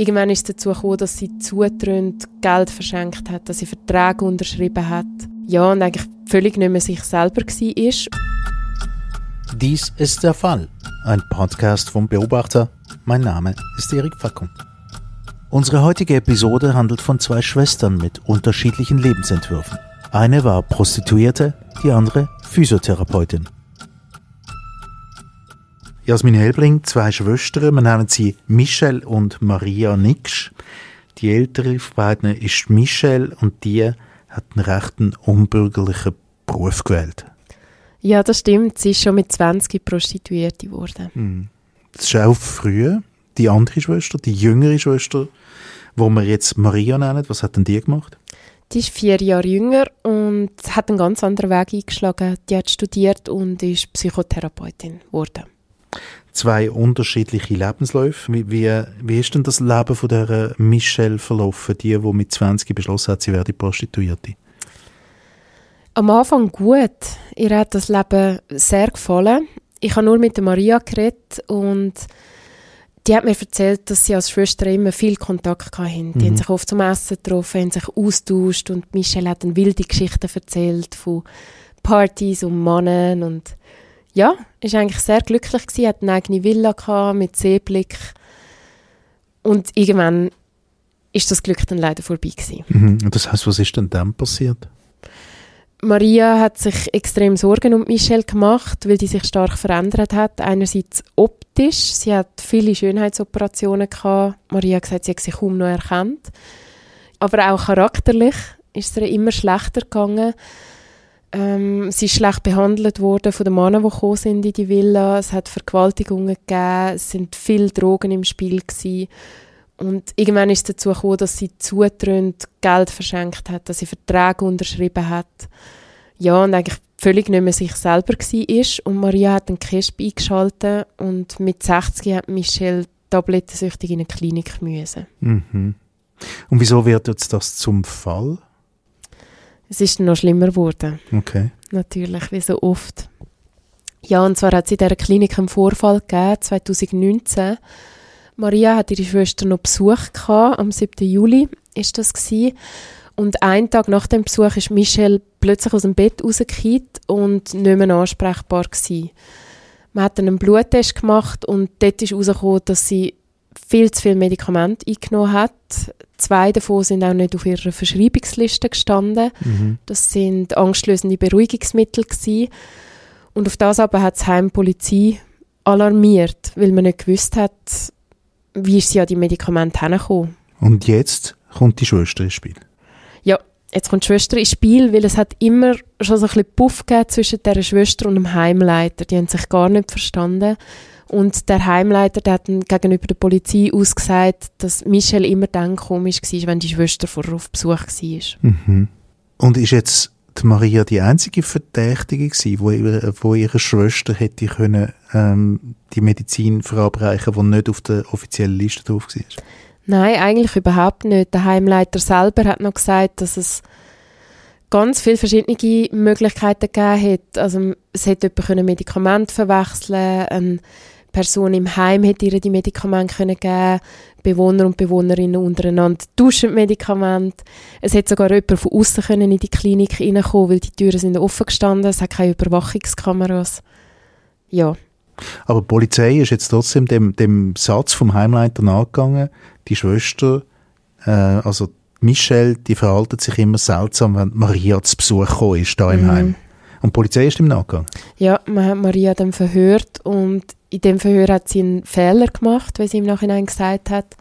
Irgendwann ist es dazu gekommen, dass sie zutrönt, Geld verschenkt hat, dass sie Verträge unterschrieben hat. Ja, und eigentlich völlig nicht mehr sich selber war. Dies ist der Fall. Ein Podcast vom Beobachter. Mein Name ist Erik Fackung. Unsere heutige Episode handelt von zwei Schwestern mit unterschiedlichen Lebensentwürfen. Eine war Prostituierte, die andere Physiotherapeutin. Jasmin Helbling, zwei Schwestern, wir nennen sie Michelle und Maria Nix. Die ältere von beiden ist Michelle und die hat einen rechten unbürgerlichen Beruf gewählt. Ja, das stimmt. Sie ist schon mit 20 Prostituierte geworden. Hm. Das ist auch früh. Die andere Schwester, die jüngere Schwester, wo wir jetzt Maria nennen, was hat denn die gemacht? Die ist vier Jahre jünger und hat einen ganz anderen Weg eingeschlagen. Die hat studiert und ist Psychotherapeutin geworden zwei unterschiedliche Lebensläufe. Wie, wie, wie ist denn das Leben von der äh, Michelle verlaufen, die, die mit 20 beschlossen hat, sie werde Prostituierte? Am Anfang gut. Ihr hat das Leben sehr gefallen. Ich habe nur mit der Maria geredet und die hat mir erzählt, dass sie als Schwester immer viel Kontakt hatten. Die mhm. haben sich oft zum Essen getroffen, haben sich austauscht und Michelle hat dann wilde Geschichten erzählt von Partys und Männern und ja, ist eigentlich sehr glücklich gewesen, hatte eine eigene Villa mit Seeblick und irgendwann ist das Glück dann leider vorbei gewesen. Mhm. Das heißt, was ist denn dann passiert? Maria hat sich extrem Sorgen um Michelle gemacht, weil die sich stark verändert hat. Einerseits optisch, sie hat viele Schönheitsoperationen gehabt. Maria hat gesagt, sie hat sich kaum noch erkannt. Aber auch charakterlich ist es ihr immer schlechter gegangen. Ähm, sie ist schlecht behandelt worden von den Männern, die sind in die Villa. Es hat Vergewaltigungen gegeben. Es sind viele Drogen im Spiel gewesen. Und irgendwann ist es dazu gekommen, dass sie zutrönt Geld verschenkt hat, dass sie Verträge unterschrieben hat. Ja, und eigentlich völlig nicht mehr sich selber war. Und Maria hat einen Kesp eingeschaltet und mit 60 hat Michelle tablettensüchtig in eine Klinik müssen. Mhm. Und wieso wird jetzt das zum Fall? Es ist noch schlimmer geworden. Okay. Natürlich, wie so oft. Ja, und zwar hat es in dieser Klinik einen Vorfall gegeben, 2019. Maria hat ihre Schwester noch Besuch gehabt, am 7. Juli ist das gewesen. Und einen Tag nach dem Besuch ist Michelle plötzlich aus dem Bett rausgekommen und nicht mehr ansprechbar gewesen. Man hat einen Bluttest gemacht und dort ist herausgekommen, dass sie viel zu viel Medikamente eingenommen hat. Zwei davon sind auch nicht auf ihrer Verschreibungsliste gestanden. Mhm. Das sind angstlösende Beruhigungsmittel gewesen. Und auf das aber hat die Heim Polizei alarmiert, weil man nicht gewusst hat, wie sie an die Medikamente hergekommen. Und jetzt kommt die Schwester ins Spiel. Ja, jetzt kommt die Schwester ins Spiel, weil es hat immer schon so ein bisschen Puff gegeben zwischen der Schwester und dem Heimleiter. Die haben sich gar nicht verstanden. Und der Heimleiter der hat gegenüber der Polizei ausgesagt, dass Michelle immer dann komisch war, wenn die Schwester vorher auf Besuch war. Mhm. Und ist jetzt die Maria die einzige Verdächtige gewesen, wo, ihre, wo ihre Schwester hätte können, ähm, die Medizin verabreichen, die nicht auf der offiziellen Liste drauf war? Nein, eigentlich überhaupt nicht. Der Heimleiter selber hat noch gesagt, dass es ganz viele verschiedene Möglichkeiten gegeben hat. Also es hätte jemand Medikamente verwechseln können, Person im Heim hätte ihr die Medikamente können geben Bewohner und Bewohnerinnen untereinander tauschen Medikamente. Es hätte sogar jemand von außen in die Klinik reinkommen, weil die Türen sind offen gestanden, es hat keine Überwachungskameras. Ja. Aber die Polizei ist jetzt trotzdem dem, dem Satz vom Heimleiter nachgegangen, die Schwester, äh, also Michelle, die verhaltet sich immer seltsam, wenn Maria zu Besuch gekommen ist, da im mhm. Heim. Und die Polizei ist ihm nachgegangen? Ja, man hat Maria dann verhört und in dem Verhör hat sie einen Fehler gemacht, wie sie im Nachhinein gesagt hat.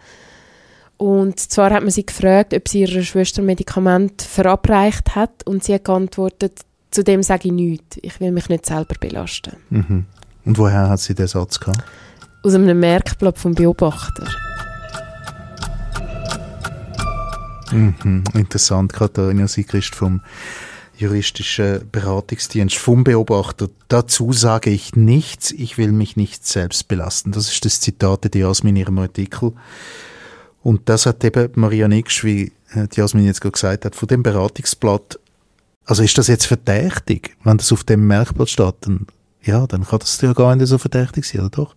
Und zwar hat man sie gefragt, ob sie ihrer Schwester Medikament verabreicht hat und sie hat geantwortet, zu dem sage ich nichts, ich will mich nicht selber belasten. Mhm. Und woher hat sie den Satz gehabt? Aus einem Merkblatt vom Beobachter. Mhm, interessant, Katharina Sigrist vom juristische Beratungsdienst vom Beobachter. Dazu sage ich nichts, ich will mich nicht selbst belasten. Das ist das Zitat der Jasmin in ihrem Artikel. Und das hat eben Maria Nix, wie äh, die Jasmin jetzt gerade gesagt hat, von dem Beratungsblatt. Also ist das jetzt verdächtig, wenn das auf dem Merkblatt steht? Dann, ja, dann kann das ja gar nicht so verdächtig sein, oder doch?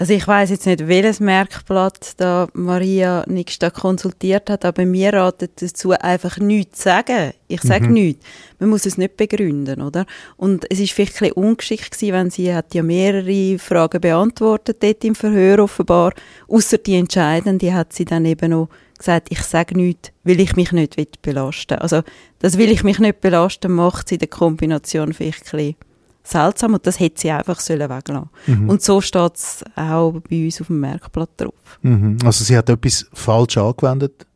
Also ich weiß jetzt nicht, welches Merkblatt da Maria Nix da konsultiert hat, aber mir ratet dazu einfach nichts zu sagen. Ich sage mhm. nichts. Man muss es nicht begründen, oder? Und es ist vielleicht ein bisschen ungeschickt gewesen, wenn sie hat ja mehrere Fragen beantwortet dort im Verhör offenbar. Außer die entscheidende hat sie dann eben noch gesagt, ich sage nichts, weil ich mich nicht belasten Also das will ich mich nicht belasten, macht sie in der Kombination vielleicht ein bisschen seltsam und das hätte sie einfach sollen weglassen mhm. Und so steht es auch bei uns auf dem Merkblatt drauf. Mhm. Also sie hat etwas falsch angewendet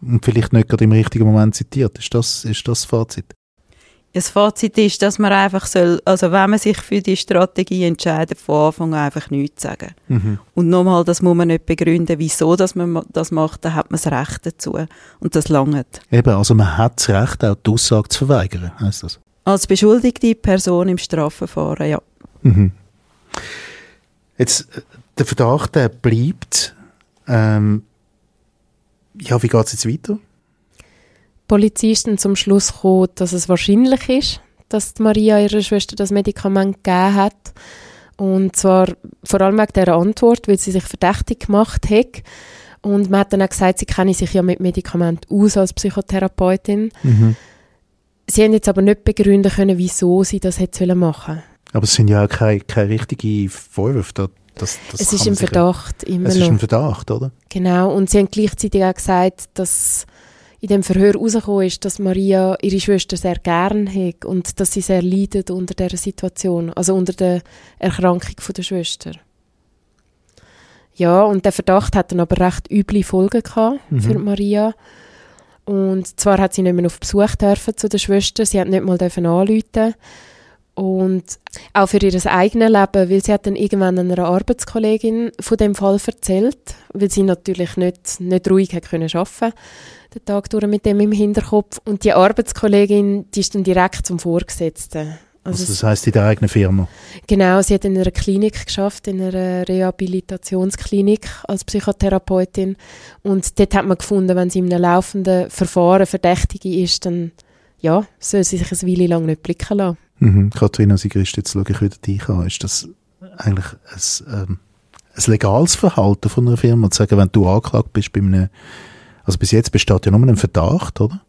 und vielleicht nicht gerade im richtigen Moment zitiert. Ist das ist das Fazit? Das Fazit ist, dass man einfach soll, also wenn man sich für die Strategie entscheidet, von Anfang an einfach nichts sagen. Mhm. Und nochmal, das muss man nicht begründen, wieso dass man das macht, dann hat man das Recht dazu. Und das langt. Eben, also man hat das Recht, auch die Aussage zu verweigern, heisst das? Als beschuldigte Person im Strafverfahren, ja. Mhm. Jetzt, äh, der Verdacht der bleibt. Ähm, ja, wie geht es jetzt weiter? Die Polizei ist zum Schluss gekommen, dass es wahrscheinlich ist, dass Maria ihrer Schwester das Medikament gegeben hat. Und zwar vor allem wegen dieser Antwort, weil sie sich verdächtig gemacht hat. Und man hat dann auch gesagt, sie kenne sich ja mit Medikamenten aus als Psychotherapeutin. Mhm. Sie haben jetzt aber nicht begründen können, wieso sie das hätte machen sollen. Aber es sind ja auch keine, keine richtigen Vorwürfe. Da, das, das es ist ein Verdacht immer Es noch. ist ein Verdacht, oder? Genau, und sie haben gleichzeitig auch gesagt, dass in dem Verhör herausgekommen ist, dass Maria ihre Schwester sehr gern hat und dass sie sehr leidet unter der Situation, also unter der Erkrankung der Schwester. Ja, und der Verdacht hat dann aber recht üble Folgen gehabt mhm. für Maria. Und zwar hat sie nicht mehr auf Besuch dürfen zu der Schwester, sie hat nicht mal dürfen anrufen. Und auch für ihr eigenes Leben, weil sie hat dann irgendwann einer Arbeitskollegin von dem Fall erzählt, weil sie natürlich nicht, nicht ruhig hat können arbeiten den Tag durch mit dem im Hinterkopf. Und die Arbeitskollegin, die ist dann direkt zum Vorgesetzten also, also das heißt in der eigenen Firma? Genau, sie hat in einer Klinik geschafft, in einer Rehabilitationsklinik als Psychotherapeutin und dort hat man gefunden, wenn sie in einem laufenden Verfahren Verdächtige ist, dann ja, soll sie sich eine Weile lang nicht blicken lassen. Mhm. Katharina Sigrist, jetzt schaue ich wieder dich an. Ist das eigentlich ein, ähm, ein legales Verhalten von einer Firma, zu sagen, wenn du angeklagt bist bei einem also bis jetzt besteht ja nur ein Verdacht, oder?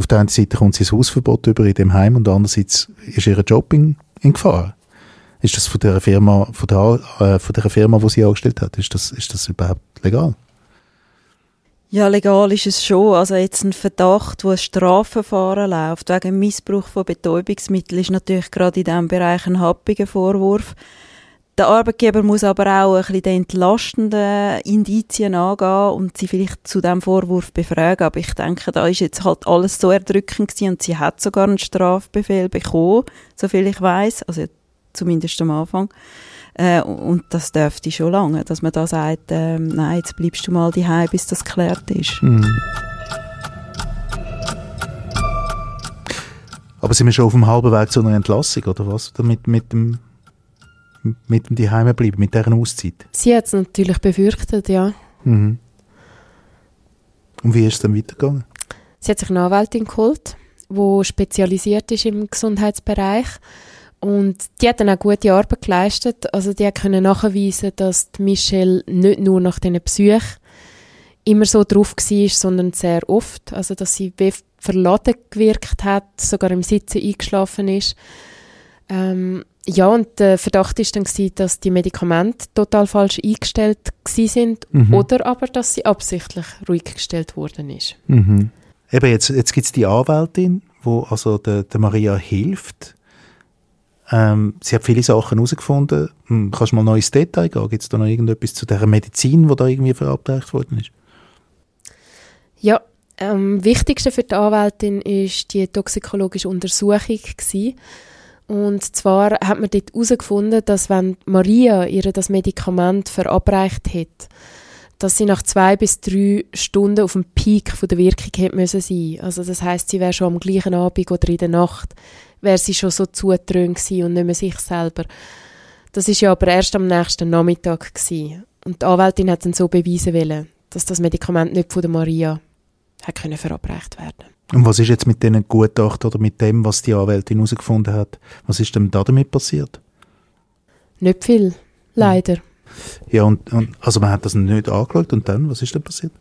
auf der einen Seite kommt sie ins Hausverbot über in dem Heim und andererseits ist ihr Job in, in Gefahr. Ist das von der Firma, von der, äh, von der Firma, wo sie angestellt hat, ist das, ist das überhaupt legal? Ja, legal ist es schon. Also jetzt ein Verdacht, wo ein Strafverfahren läuft wegen Missbrauch von Betäubungsmitteln, ist natürlich gerade in diesem Bereich ein happiger Vorwurf. Der Arbeitgeber muss aber auch ein bisschen die entlastenden Indizien angehen und sie vielleicht zu dem Vorwurf befragen. Aber ich denke, da ist jetzt halt alles so erdrückend gewesen und sie hat sogar einen Strafbefehl bekommen, soviel ich weiß, also zumindest am Anfang. Äh, und das dürfte schon lange, dass man da sagt, äh, nein, jetzt bleibst du mal daheim, bis das geklärt ist. Mhm. Aber sind wir schon auf dem halben Weg zu einer Entlassung, oder was? Mit, mit dem mit dem Daheim bleiben, mit dieser Auszeit? Sie hat es natürlich befürchtet, ja. Mhm. Und wie ist es dann weitergegangen? Sie hat sich eine Anwältin geholt, die spezialisiert ist im Gesundheitsbereich. Und die hat dann auch gute Arbeit geleistet. Also die konnte nachweisen, dass Michelle nicht nur nach diesen Psych immer so drauf war, sondern sehr oft. Also dass sie wie verladen gewirkt hat, sogar im Sitzen eingeschlafen ist. Ähm, ja, und der Verdacht ist dann gewesen, dass die Medikamente total falsch eingestellt sind mhm. oder aber, dass sie absichtlich ruhig gestellt worden ist. Mhm. Eben, jetzt, jetzt gibt es die Anwältin, wo also der, der Maria hilft. Ähm, sie hat viele Sachen herausgefunden. Hm, kannst du mal neues Detail gehen? Gibt es da noch irgendetwas zu der Medizin, die da irgendwie verabreicht worden ist? Ja, am ähm, wichtigsten für die Anwältin ist die toxikologische Untersuchung gewesen. Und zwar hat man dort herausgefunden, dass wenn Maria ihr das Medikament verabreicht hat, dass sie nach zwei bis drei Stunden auf dem Peak der Wirkung hätte müssen sein. Also das heißt, sie wäre schon am gleichen Abend oder in der Nacht wäre sie schon so zutrönt gewesen und nicht mehr sich selber. Das ist ja aber erst am nächsten Nachmittag gewesen. Und die Anwältin hat dann so beweisen wollen, dass das Medikament nicht von der Maria hat verabreicht werden. Und was ist jetzt mit diesen Gutachten oder mit dem, was die Anwältin herausgefunden hat? Was ist denn da damit passiert? Nicht viel, leider. Ja, und, und also man hat das nicht angeschaut und dann, was ist denn passiert?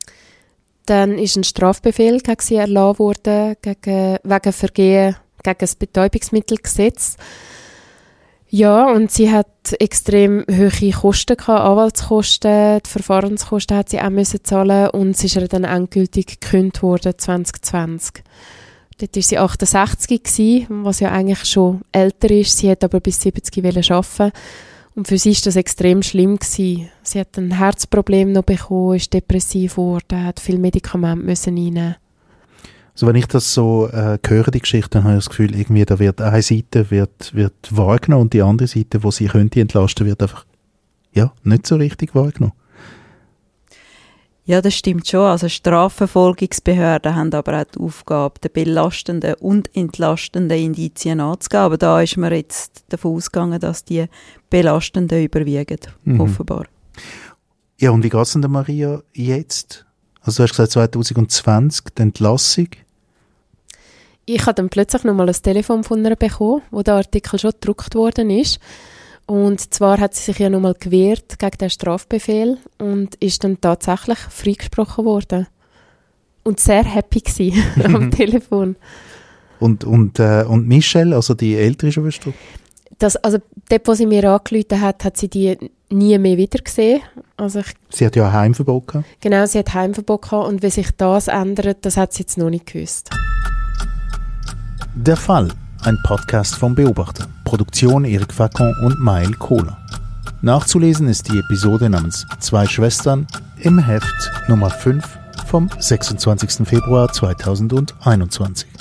Dann ist ein Strafbefehl gegen sie erlassen worden, gegen, wegen Vergehen gegen das Betäubungsmittelgesetz. Ja, und sie hat extrem hohe Kosten gehabt, Anwaltskosten, die Verfahrenskosten hat sie auch müssen zahlen und sie ist dann endgültig gekündigt worden 2020. Dort war sie 68 gewesen, was ja eigentlich schon älter ist. Sie hat aber bis 70 wollen arbeiten. Und für sie ist das extrem schlimm gewesen. Sie hat ein Herzproblem noch bekommen, ist depressiv geworden, hat viel Medikamente müssen reinnehmen. Also wenn ich das so äh, höre, die Geschichte, dann habe ich das Gefühl, irgendwie da wird eine Seite wird, wird wahrgenommen und die andere Seite, wo sie könnte entlasten, wird einfach ja, nicht so richtig wahrgenommen. Ja, das stimmt schon. Also Strafverfolgungsbehörden haben aber auch die Aufgabe, den belastenden und entlastenden Indizien anzugeben. Aber da ist man jetzt davon ausgegangen, dass die belastenden überwiegen, mhm. offenbar. Ja, und wie geht es denn Maria jetzt? Also du hast gesagt 2020 die Entlassung ich habe dann plötzlich nochmal ein Telefon von ihr bekommen, wo der Artikel schon gedruckt worden ist. Und zwar hat sie sich ja nochmal gewehrt gegen den Strafbefehl und ist dann tatsächlich freigesprochen worden. Und sehr happy war am Telefon. Und, und, äh, und Michelle, also die ältere Schwester? Das, also dort, wo sie mir angerufen hat, hat sie die nie mehr wieder gesehen. Also ich, sie hat ja Heimverbot gehabt. Genau, sie hat Heimverbot gehabt. Und wie sich das ändert, das hat sie jetzt noch nicht gewusst. Der Fall, ein Podcast vom Beobachter. Produktion Erik Facon und Mail Kohler. Nachzulesen ist die Episode namens Zwei Schwestern im Heft Nummer 5 vom 26. Februar 2021.